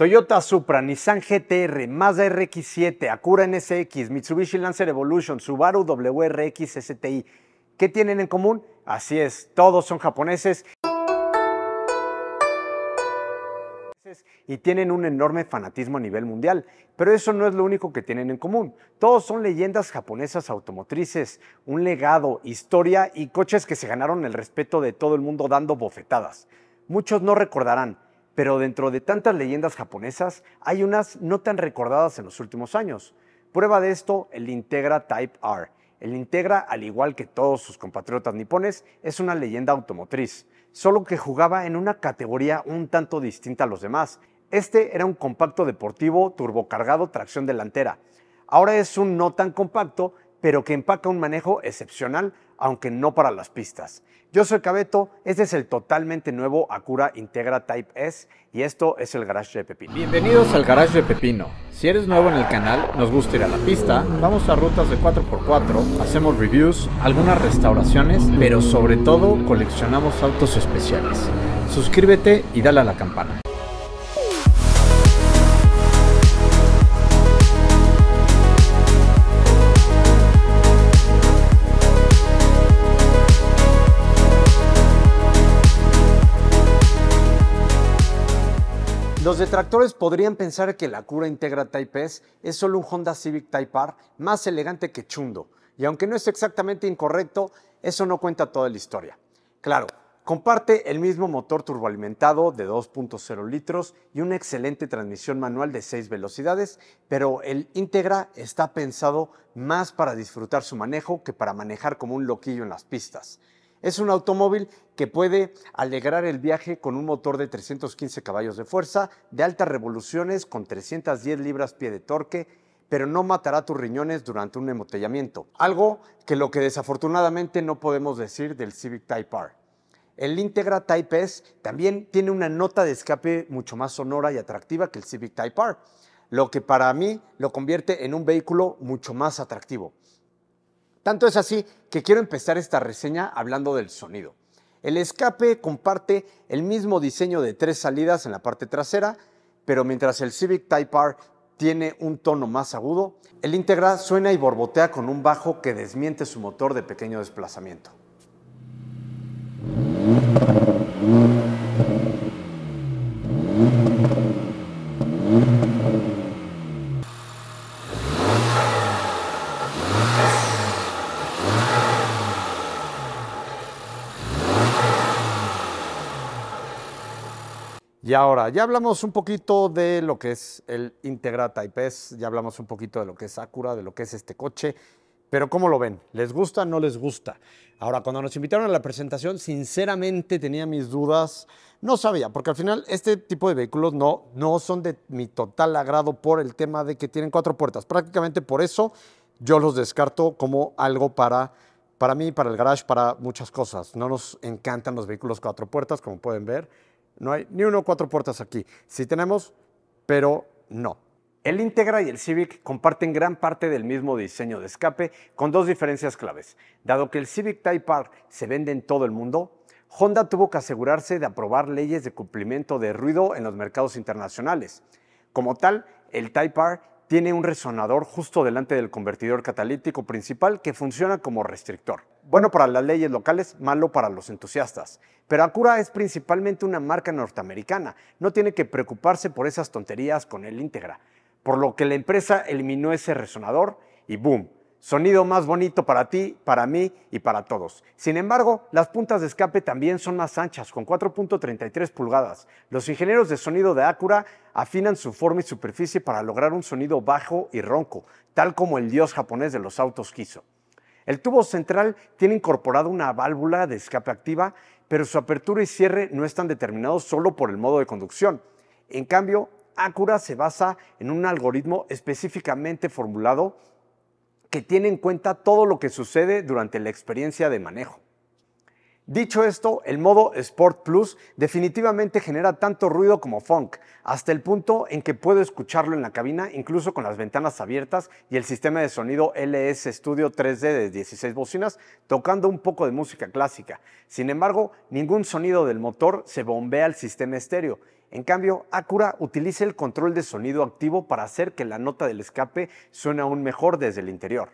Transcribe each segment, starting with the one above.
Toyota Supra, Nissan GTR, Mazda RX7, Acura NSX, Mitsubishi Lancer Evolution, Subaru WRX STI. ¿Qué tienen en común? Así es, todos son japoneses y tienen un enorme fanatismo a nivel mundial, pero eso no es lo único que tienen en común. Todos son leyendas japonesas automotrices, un legado, historia y coches que se ganaron el respeto de todo el mundo dando bofetadas. Muchos no recordarán, pero dentro de tantas leyendas japonesas hay unas no tan recordadas en los últimos años. Prueba de esto, el Integra Type R. El Integra, al igual que todos sus compatriotas nipones, es una leyenda automotriz, solo que jugaba en una categoría un tanto distinta a los demás. Este era un compacto deportivo turbocargado tracción delantera. Ahora es un no tan compacto pero que empaca un manejo excepcional, aunque no para las pistas. Yo soy Cabeto, este es el totalmente nuevo Acura Integra Type S y esto es el Garage de Pepino. Bienvenidos al Garage de Pepino. Si eres nuevo en el canal, nos gusta ir a la pista, vamos a rutas de 4x4, hacemos reviews, algunas restauraciones, pero sobre todo coleccionamos autos especiales. Suscríbete y dale a la campana. Los detractores podrían pensar que la cura Integra Type S es solo un Honda Civic Type R más elegante que chundo, y aunque no es exactamente incorrecto, eso no cuenta toda la historia. Claro, comparte el mismo motor turboalimentado de 2.0 litros y una excelente transmisión manual de 6 velocidades, pero el Integra está pensado más para disfrutar su manejo que para manejar como un loquillo en las pistas. Es un automóvil que puede alegrar el viaje con un motor de 315 caballos de fuerza, de altas revoluciones, con 310 libras-pie de torque, pero no matará tus riñones durante un embotellamiento. Algo que lo que desafortunadamente no podemos decir del Civic Type R. El Integra Type S también tiene una nota de escape mucho más sonora y atractiva que el Civic Type R, lo que para mí lo convierte en un vehículo mucho más atractivo. Tanto es así que quiero empezar esta reseña hablando del sonido. El escape comparte el mismo diseño de tres salidas en la parte trasera, pero mientras el Civic Type R tiene un tono más agudo, el Integra suena y borbotea con un bajo que desmiente su motor de pequeño desplazamiento. Y ahora, ya hablamos un poquito de lo que es el Integra Type S, ya hablamos un poquito de lo que es Acura, de lo que es este coche, pero ¿cómo lo ven? ¿Les gusta o no les gusta? Ahora, cuando nos invitaron a la presentación, sinceramente tenía mis dudas, no sabía, porque al final este tipo de vehículos no, no son de mi total agrado por el tema de que tienen cuatro puertas. Prácticamente por eso yo los descarto como algo para para mí, para el garage, para muchas cosas. No nos encantan los vehículos cuatro puertas, como pueden ver. No hay ni uno cuatro puertas aquí. Sí tenemos, pero no. El Integra y el Civic comparten gran parte del mismo diseño de escape, con dos diferencias claves. Dado que el Civic Type R se vende en todo el mundo, Honda tuvo que asegurarse de aprobar leyes de cumplimiento de ruido en los mercados internacionales. Como tal, el Type R tiene un resonador justo delante del convertidor catalítico principal que funciona como restrictor bueno para las leyes locales, malo para los entusiastas. Pero Acura es principalmente una marca norteamericana, no tiene que preocuparse por esas tonterías con el íntegra, por lo que la empresa eliminó ese resonador y boom, sonido más bonito para ti, para mí y para todos. Sin embargo, las puntas de escape también son más anchas, con 4.33 pulgadas. Los ingenieros de sonido de Acura afinan su forma y superficie para lograr un sonido bajo y ronco, tal como el dios japonés de los autos quiso. El tubo central tiene incorporada una válvula de escape activa, pero su apertura y cierre no están determinados solo por el modo de conducción. En cambio, Acura se basa en un algoritmo específicamente formulado que tiene en cuenta todo lo que sucede durante la experiencia de manejo. Dicho esto, el modo Sport Plus definitivamente genera tanto ruido como funk, hasta el punto en que puedo escucharlo en la cabina incluso con las ventanas abiertas y el sistema de sonido LS Studio 3D de 16 bocinas tocando un poco de música clásica. Sin embargo, ningún sonido del motor se bombea al sistema estéreo. En cambio, Acura utiliza el control de sonido activo para hacer que la nota del escape suene aún mejor desde el interior.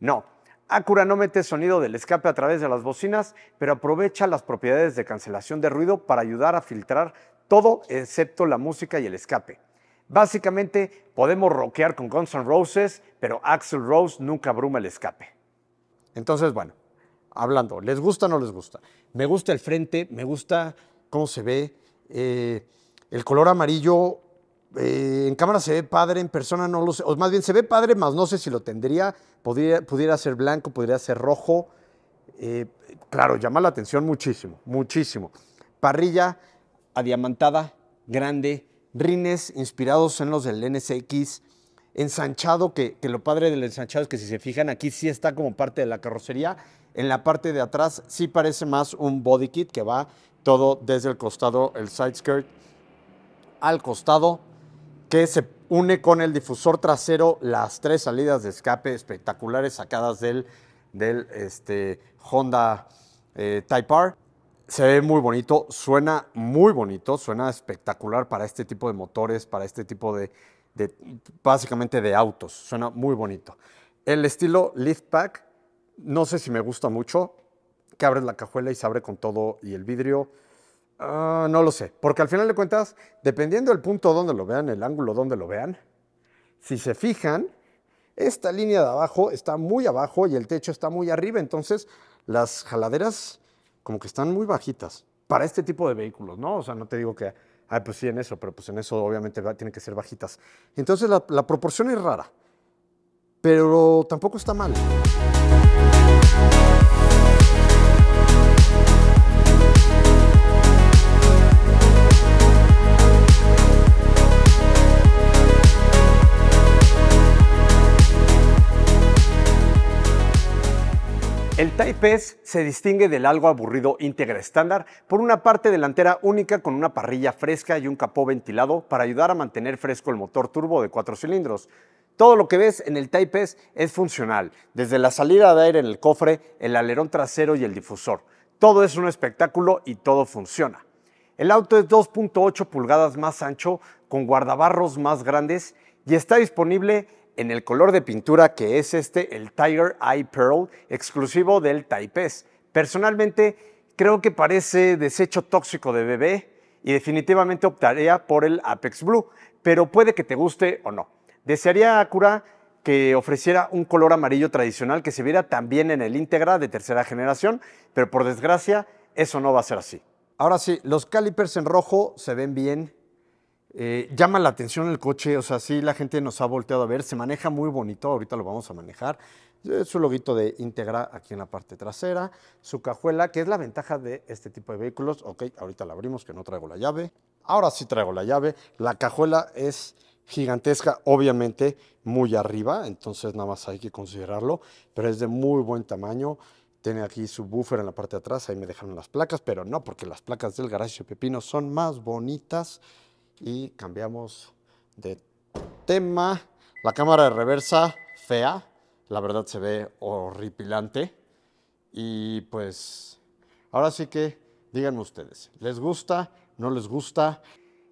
No, Acura no mete sonido del escape a través de las bocinas, pero aprovecha las propiedades de cancelación de ruido para ayudar a filtrar todo excepto la música y el escape. Básicamente, podemos rockear con Guns N' Roses, pero Axel Rose nunca abruma el escape. Entonces, bueno, hablando, ¿les gusta o no les gusta? Me gusta el frente, me gusta cómo se ve. Eh, el color amarillo eh, en cámara se ve padre, en persona no lo sé. O más bien se ve padre, más no sé si lo tendría. Podría, pudiera ser blanco, podría ser rojo. Eh, claro, llama la atención muchísimo, muchísimo. Parrilla adiamantada, grande, rines inspirados en los del NSX, ensanchado, que, que lo padre del ensanchado es que si se fijan aquí sí está como parte de la carrocería. En la parte de atrás sí parece más un body kit que va todo desde el costado, el side skirt al costado que se une con el difusor trasero las tres salidas de escape espectaculares sacadas del, este, Honda eh, Type R. Se ve muy bonito, suena muy bonito, suena espectacular para este tipo de motores, para este tipo de, básicamente de autos, suena muy bonito. El estilo Lift Pack, no sé si me gusta mucho, que abres la cajuela y se abre con todo y el vidrio Ah, no lo sé, porque al final de cuentas, dependiendo del punto donde lo vean, el ángulo donde lo vean, si se fijan, esta línea de abajo está muy abajo y el techo está muy arriba, entonces las jaladeras como que están muy bajitas para este tipo de vehículos, ¿no? O sea, no te digo que, ay, pues sí en eso, pero pues en eso obviamente tienen que ser bajitas. Entonces la, la proporción es rara, pero tampoco está mal. El Type S se distingue del algo aburrido íntegra estándar por una parte delantera única con una parrilla fresca y un capó ventilado para ayudar a mantener fresco el motor turbo de cuatro cilindros. Todo lo que ves en el Type S es funcional, desde la salida de aire en el cofre, el alerón trasero y el difusor. Todo es un espectáculo y todo funciona. El auto es 2.8 pulgadas más ancho, con guardabarros más grandes y está disponible en el color de pintura que es este, el Tiger Eye Pearl, exclusivo del Taipei. Personalmente, creo que parece desecho tóxico de bebé y definitivamente optaría por el Apex Blue, pero puede que te guste o no. Desearía Acura que ofreciera un color amarillo tradicional que se viera también en el Integra de tercera generación, pero por desgracia eso no va a ser así. Ahora sí, los calipers en rojo se ven bien, eh, llama la atención el coche, o sea, sí, la gente nos ha volteado a ver, se maneja muy bonito, ahorita lo vamos a manejar. Eh, su loguito de Integra aquí en la parte trasera, su cajuela, que es la ventaja de este tipo de vehículos. Ok, ahorita la abrimos, que no traigo la llave. Ahora sí traigo la llave. La cajuela es gigantesca, obviamente muy arriba, entonces nada más hay que considerarlo, pero es de muy buen tamaño. Tiene aquí su buffer en la parte de atrás, ahí me dejaron las placas, pero no, porque las placas del garaje Pepino son más bonitas y cambiamos de tema. La cámara de reversa fea, la verdad se ve horripilante y pues ahora sí que díganme ustedes, ¿les gusta? ¿No les gusta?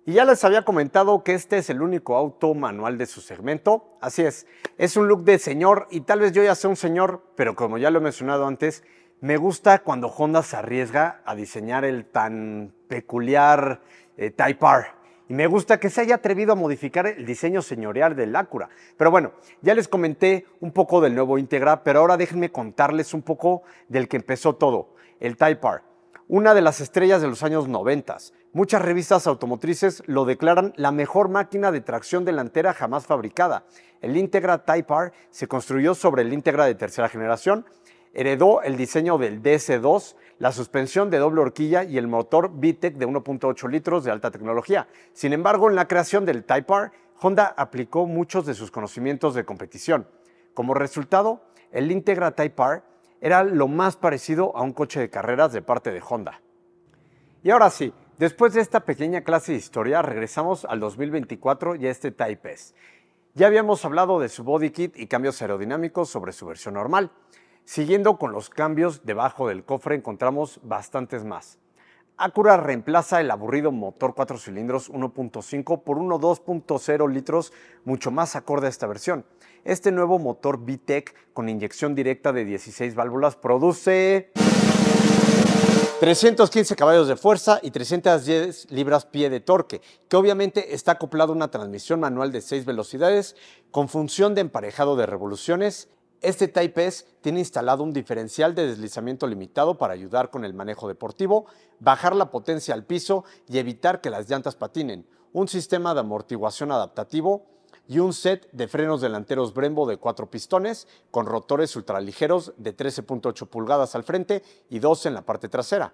Y ya les había comentado que este es el único auto manual de su segmento. Así es, es un look de señor y tal vez yo ya sea un señor, pero como ya lo he mencionado antes, me gusta cuando Honda se arriesga a diseñar el tan peculiar eh, Type R. Me gusta que se haya atrevido a modificar el diseño señorial del Acura. Pero bueno, ya les comenté un poco del nuevo Integra, pero ahora déjenme contarles un poco del que empezó todo, el Type R. Una de las estrellas de los años 90. Muchas revistas automotrices lo declaran la mejor máquina de tracción delantera jamás fabricada. El Integra Type R se construyó sobre el Integra de tercera generación, heredó el diseño del dc 2 la suspensión de doble horquilla y el motor VTEC de 1.8 litros de alta tecnología. Sin embargo, en la creación del Type R, Honda aplicó muchos de sus conocimientos de competición. Como resultado, el Integra Type R era lo más parecido a un coche de carreras de parte de Honda. Y ahora sí, después de esta pequeña clase de historia, regresamos al 2024 y a este Type S. Ya habíamos hablado de su body kit y cambios aerodinámicos sobre su versión normal. Siguiendo con los cambios, debajo del cofre encontramos bastantes más. Acura reemplaza el aburrido motor 4 cilindros 1.5 por uno 2.0 litros mucho más acorde a esta versión. Este nuevo motor VTEC con inyección directa de 16 válvulas produce 315 caballos de fuerza y 310 libras-pie de torque, que obviamente está acoplado a una transmisión manual de 6 velocidades con función de emparejado de revoluciones este Type S tiene instalado un diferencial de deslizamiento limitado para ayudar con el manejo deportivo, bajar la potencia al piso y evitar que las llantas patinen, un sistema de amortiguación adaptativo y un set de frenos delanteros Brembo de cuatro pistones con rotores ultraligeros de 13.8 pulgadas al frente y dos en la parte trasera.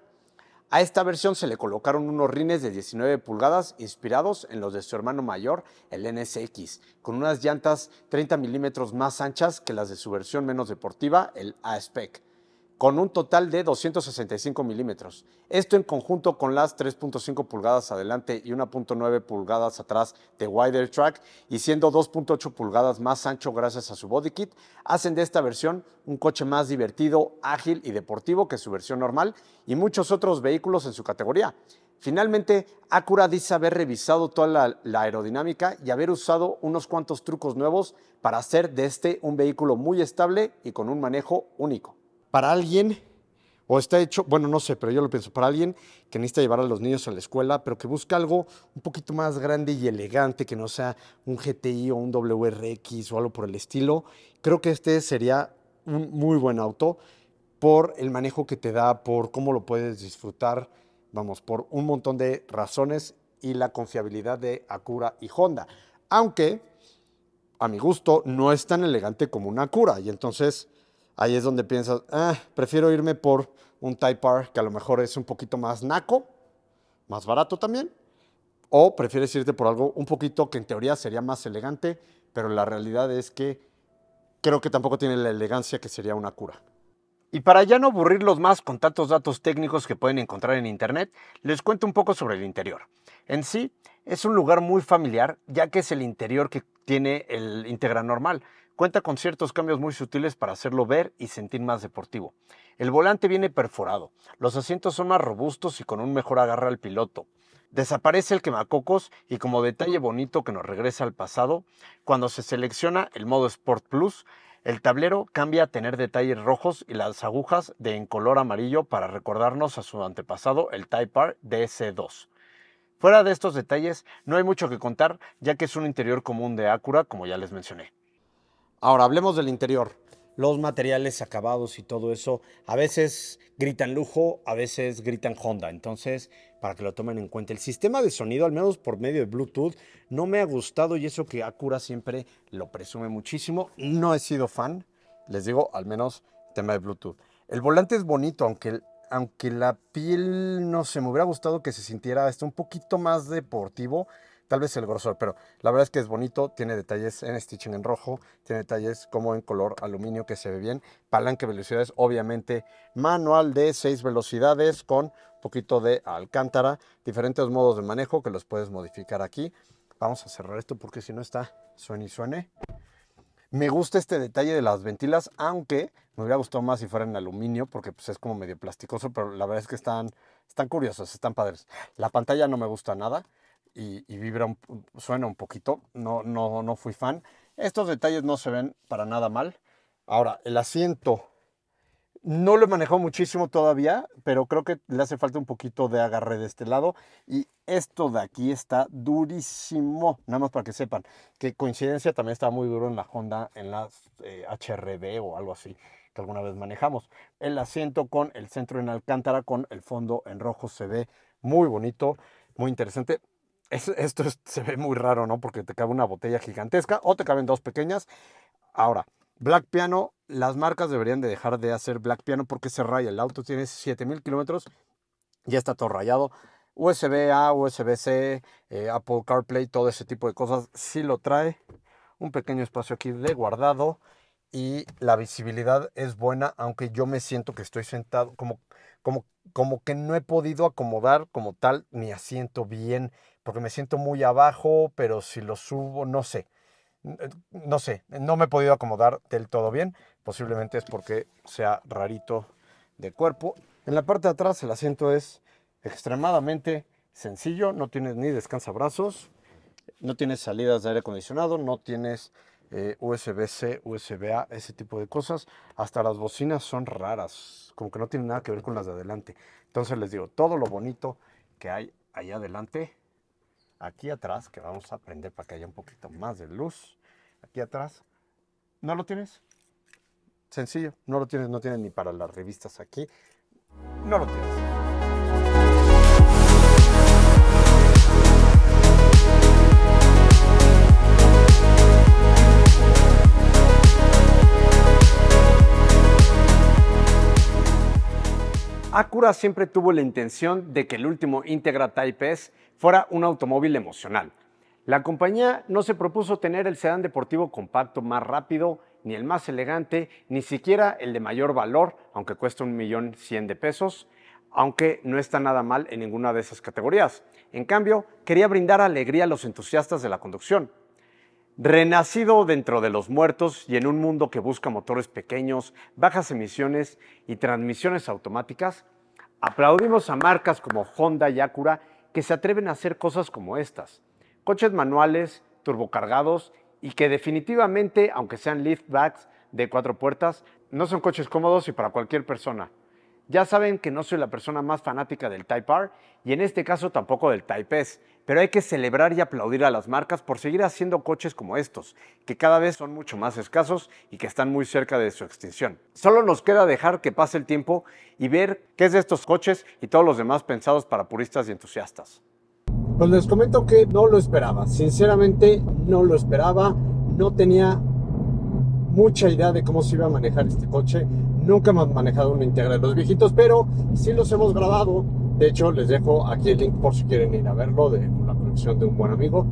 A esta versión se le colocaron unos rines de 19 pulgadas inspirados en los de su hermano mayor, el NSX, con unas llantas 30 milímetros más anchas que las de su versión menos deportiva, el A-Spec con un total de 265 milímetros. Esto en conjunto con las 3.5 pulgadas adelante y 1.9 pulgadas atrás de Wider Track y siendo 2.8 pulgadas más ancho gracias a su body kit, hacen de esta versión un coche más divertido, ágil y deportivo que su versión normal y muchos otros vehículos en su categoría. Finalmente, Acura dice haber revisado toda la, aerodinámica y haber usado unos cuantos trucos nuevos para hacer de este un vehículo muy estable y con un manejo único para alguien, o está hecho, bueno, no sé, pero yo lo pienso, para alguien que necesita llevar a los niños a la escuela, pero que busca algo un poquito más grande y elegante, que no sea un GTI o un WRX o algo por el estilo, creo que este sería un muy buen auto por el manejo que te da, por cómo lo puedes disfrutar, vamos, por un montón de razones y la confiabilidad de Acura y Honda. Aunque, a mi gusto, no es tan elegante como una Acura y entonces ahí es donde piensas, ah, prefiero irme por un Type R que a lo mejor es un poquito más naco, más barato también, o prefieres irte por algo un poquito que en teoría sería más elegante, pero la realidad es que creo que tampoco tiene la elegancia que sería una cura. Y para ya no aburrirlos más con tantos datos técnicos que pueden encontrar en Internet, les cuento un poco sobre el interior. En sí, es un lugar muy familiar, ya que es el interior que tiene el Integra normal. Cuenta con ciertos cambios muy sutiles para hacerlo ver y sentir más deportivo. El volante viene perforado, los asientos son más robustos y con un mejor agarre al piloto. Desaparece el quemacocos y como detalle bonito que nos regresa al pasado, cuando se selecciona el modo Sport Plus, el tablero cambia a tener detalles rojos y las agujas de en color amarillo para recordarnos a su antepasado, el Type R DS2. Fuera de estos detalles, no hay mucho que contar, ya que es un interior común de Acura, como ya les mencioné. Ahora, hablemos del interior. Los materiales acabados y todo eso, a veces gritan lujo, a veces gritan Honda. Entonces, para que lo tomen en cuenta, el sistema de sonido, al menos por medio de Bluetooth, no me ha gustado y eso que Acura siempre lo presume muchísimo. No he sido fan, les digo, al menos tema de Bluetooth. El volante es bonito, aunque aunque la piel no se me hubiera gustado que se sintiera hasta un poquito más deportivo tal vez el grosor, pero la verdad es que es bonito, tiene detalles en stitching en rojo, tiene detalles como en color aluminio que se ve bien, palanque velocidades, obviamente manual de 6 velocidades con poquito de alcántara, diferentes modos de manejo que los puedes modificar aquí. Vamos a cerrar esto porque si no está suene y suene. Me gusta este detalle de las ventilas, aunque me hubiera gustado más si fuera en aluminio, porque pues, es como medio plasticoso, pero la verdad es que están, están curiosos, están padres. La pantalla no me gusta nada y, vibra, suena un poquito, no, no, no fui fan. Estos detalles no se ven para nada mal. Ahora, el asiento no lo manejó muchísimo todavía, pero creo que le hace falta un poquito de agarre de este lado. Y esto de aquí está durísimo, nada más para que sepan. Que coincidencia también está muy duro en la Honda, en la eh, HRB o algo así, que alguna vez manejamos. El asiento con el centro en alcántara, con el fondo en rojo, se ve muy bonito, muy interesante esto se ve muy raro, ¿no? Porque te cabe una botella gigantesca o te caben dos pequeñas. Ahora, Black Piano, las marcas deberían de dejar de hacer Black Piano porque se raya. El auto tiene 7000 kilómetros, ya está todo rayado. USB A, USB C, eh, Apple CarPlay, todo ese tipo de cosas sí lo trae. Un pequeño espacio aquí de guardado y la visibilidad es buena, aunque yo me siento que estoy sentado como como como que no he podido acomodar como tal mi asiento bien porque me siento muy abajo, pero si lo subo, no sé. Eh, no sé, no me he podido acomodar del todo bien. Posiblemente es porque sea rarito de cuerpo. En la parte de atrás el asiento es extremadamente sencillo. No tienes ni descansabrazos, no tienes salidas de aire acondicionado, no tienes eh, USB-C, USB-A, ese tipo de cosas. Hasta las bocinas son raras, como que no tienen nada que ver con las de adelante. Entonces les digo, todo lo bonito que hay allá adelante Aquí atrás, que vamos a prender para que haya un poquito más de luz. Aquí atrás, no lo tienes. Sencillo, no lo tienes, no tienes ni para las revistas aquí. No lo tienes. Acura siempre tuvo la intención de que el último Integra Type S fuera un automóvil emocional. La compañía no se propuso tener el sedán deportivo compacto más rápido, ni el más elegante, ni siquiera el de mayor valor, aunque cuesta un millón cien de pesos, aunque no está nada mal en ninguna de esas categorías. En cambio, quería brindar alegría a los entusiastas de la conducción. Renacido dentro de los muertos y en un mundo que busca motores pequeños, bajas emisiones y transmisiones automáticas, aplaudimos a marcas como Honda y Acura que se atreven a hacer cosas como estas. Coches manuales, turbocargados y que definitivamente, aunque sean liftbacks de cuatro puertas, no son coches cómodos y para cualquier persona. Ya saben que no soy la persona más fanática del Type R y en este caso tampoco del Type S, pero hay que celebrar y aplaudir a las marcas por seguir haciendo coches como estos, que cada vez son mucho más escasos y que están muy cerca de su extinción. Solo nos queda dejar que pase el tiempo y ver qué es de estos coches y todos los demás pensados para puristas y entusiastas. Pues les comento que no lo esperaba, sinceramente no lo esperaba, no tenía mucha idea de cómo se iba a manejar este coche. Nunca hemos manejado una Integra de los viejitos, pero sí los hemos grabado de hecho, les dejo aquí el link por si quieren ir a verlo de la colección de un buen amigo.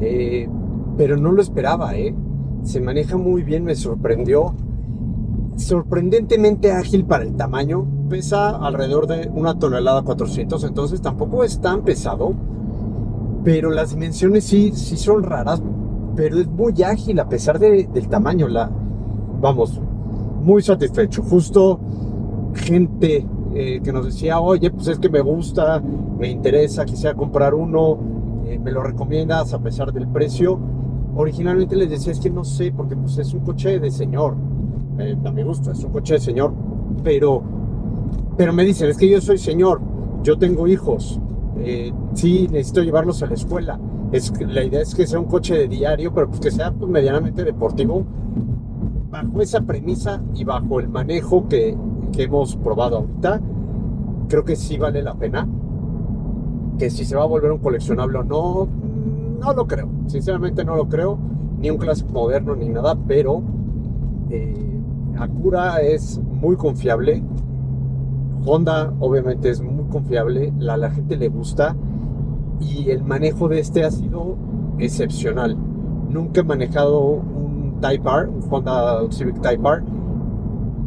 Eh, pero no lo esperaba, ¿eh? Se maneja muy bien, me sorprendió. Sorprendentemente ágil para el tamaño. Pesa alrededor de una tonelada 400, entonces tampoco es tan pesado. Pero las dimensiones sí, sí son raras, pero es muy ágil a pesar del tamaño. La, vamos, muy satisfecho. Justo gente eh, que nos decía, oye, pues es que me gusta, me interesa, quisiera comprar uno, eh, me lo recomiendas a pesar del precio. Originalmente les decía, es que no sé, porque pues es un coche de señor, eh, a mi es un coche de señor, pero, pero me dicen, es que yo soy señor, yo tengo hijos, eh, sí, necesito llevarlos a la escuela. Es, la idea es que sea un coche de diario, pero pues, que sea pues, medianamente deportivo, bajo esa premisa y bajo el manejo que, hemos probado ahorita, creo que sí vale la pena. Que si se va a volver un coleccionable o no, mm, no lo creo. Sinceramente no lo creo. Ni un clásico moderno ni nada, pero eh, Acura es muy confiable. Honda obviamente es muy confiable. La, la gente le gusta. Y el manejo de este ha sido excepcional. Nunca he manejado un Type R, un Honda Civic Type R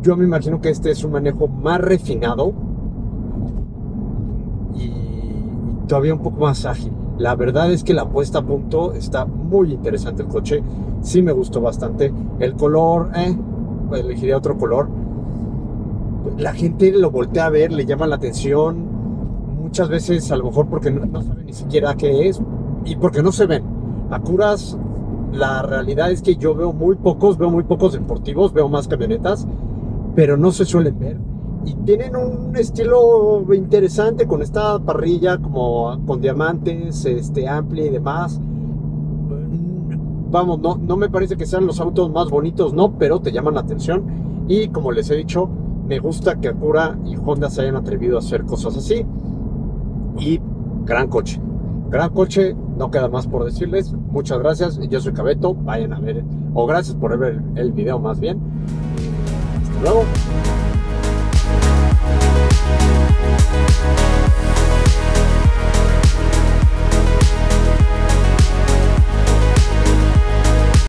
yo me imagino que este es un manejo más refinado y todavía un poco más ágil. La verdad es que la puesta a punto está muy interesante el coche. Sí me gustó bastante. El color, eh, pues elegiría otro color. La gente lo voltea a ver, le llama la atención. Muchas veces a lo mejor porque no, sabe ni siquiera qué es y porque no se ven. A curas, la realidad es que yo veo muy pocos, veo muy pocos deportivos, veo más camionetas pero no se suelen ver. Y tienen un estilo interesante con esta parrilla como con diamantes, este, amplia y demás. Vamos, no, no me parece que sean los autos más bonitos, no, pero te llaman la atención. Y como les he dicho, me gusta que Acura y Honda se hayan atrevido a hacer cosas así. Y gran coche. Gran coche, no queda más por decirles. Muchas gracias. Yo soy Cabeto. Vayan a ver. O gracias por ver el video más bien. Não?